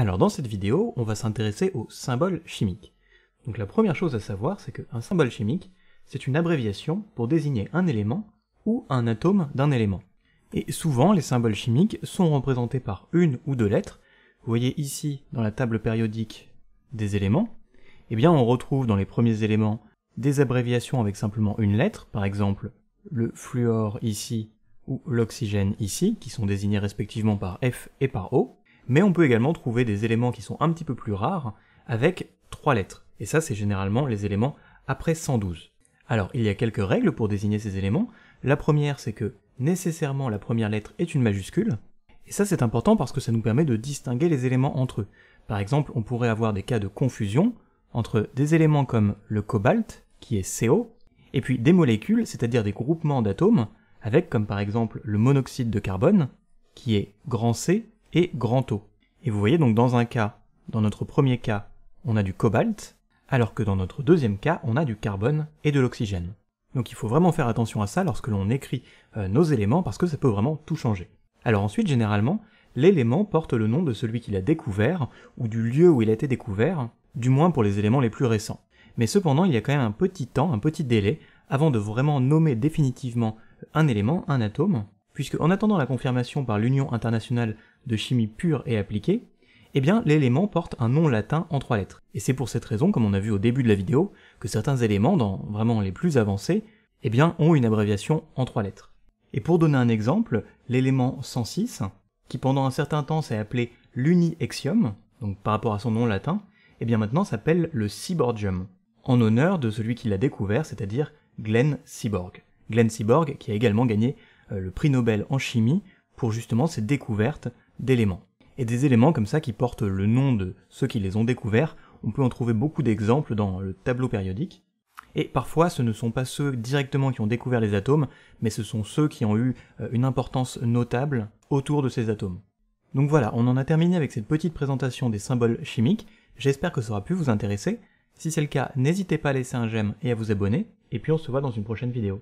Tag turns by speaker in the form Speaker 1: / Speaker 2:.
Speaker 1: Alors dans cette vidéo, on va s'intéresser aux symboles chimiques. Donc la première chose à savoir, c'est qu'un symbole chimique, c'est une abréviation pour désigner un élément ou un atome d'un élément. Et souvent, les symboles chimiques sont représentés par une ou deux lettres. Vous voyez ici, dans la table périodique des éléments, eh bien on retrouve dans les premiers éléments des abréviations avec simplement une lettre, par exemple le fluor ici ou l'oxygène ici, qui sont désignés respectivement par F et par O mais on peut également trouver des éléments qui sont un petit peu plus rares avec trois lettres. Et ça, c'est généralement les éléments après 112. Alors, il y a quelques règles pour désigner ces éléments. La première, c'est que nécessairement la première lettre est une majuscule. Et ça, c'est important parce que ça nous permet de distinguer les éléments entre eux. Par exemple, on pourrait avoir des cas de confusion entre des éléments comme le cobalt, qui est CO, et puis des molécules, c'est-à-dire des groupements d'atomes, avec comme par exemple le monoxyde de carbone, qui est grand C, et grand O. Et vous voyez donc dans un cas, dans notre premier cas, on a du cobalt, alors que dans notre deuxième cas, on a du carbone et de l'oxygène. Donc il faut vraiment faire attention à ça lorsque l'on écrit euh, nos éléments parce que ça peut vraiment tout changer. Alors ensuite, généralement, l'élément porte le nom de celui qui l'a découvert, ou du lieu où il a été découvert, du moins pour les éléments les plus récents. Mais cependant, il y a quand même un petit temps, un petit délai, avant de vraiment nommer définitivement un élément, un atome, puisque en attendant la confirmation par l'Union internationale de chimie pure et appliquée, eh bien l'élément porte un nom latin en trois lettres. Et c'est pour cette raison, comme on a vu au début de la vidéo, que certains éléments, dans vraiment les plus avancés, eh bien ont une abréviation en trois lettres. Et pour donner un exemple, l'élément 106, qui pendant un certain temps s'est appelé l'Uniexium, donc par rapport à son nom latin, eh bien maintenant s'appelle le cyborgium, en honneur de celui qui l'a découvert, c'est-à-dire Glenn Cyborg. Glenn Cyborg qui a également gagné euh, le prix Nobel en chimie pour justement ces découvertes d'éléments. Et des éléments comme ça qui portent le nom de ceux qui les ont découverts, on peut en trouver beaucoup d'exemples dans le tableau périodique. Et parfois, ce ne sont pas ceux directement qui ont découvert les atomes, mais ce sont ceux qui ont eu euh, une importance notable autour de ces atomes. Donc voilà, on en a terminé avec cette petite présentation des symboles chimiques. J'espère que ça aura pu vous intéresser. Si c'est le cas, n'hésitez pas à laisser un j'aime et à vous abonner. Et puis on se voit dans une prochaine vidéo.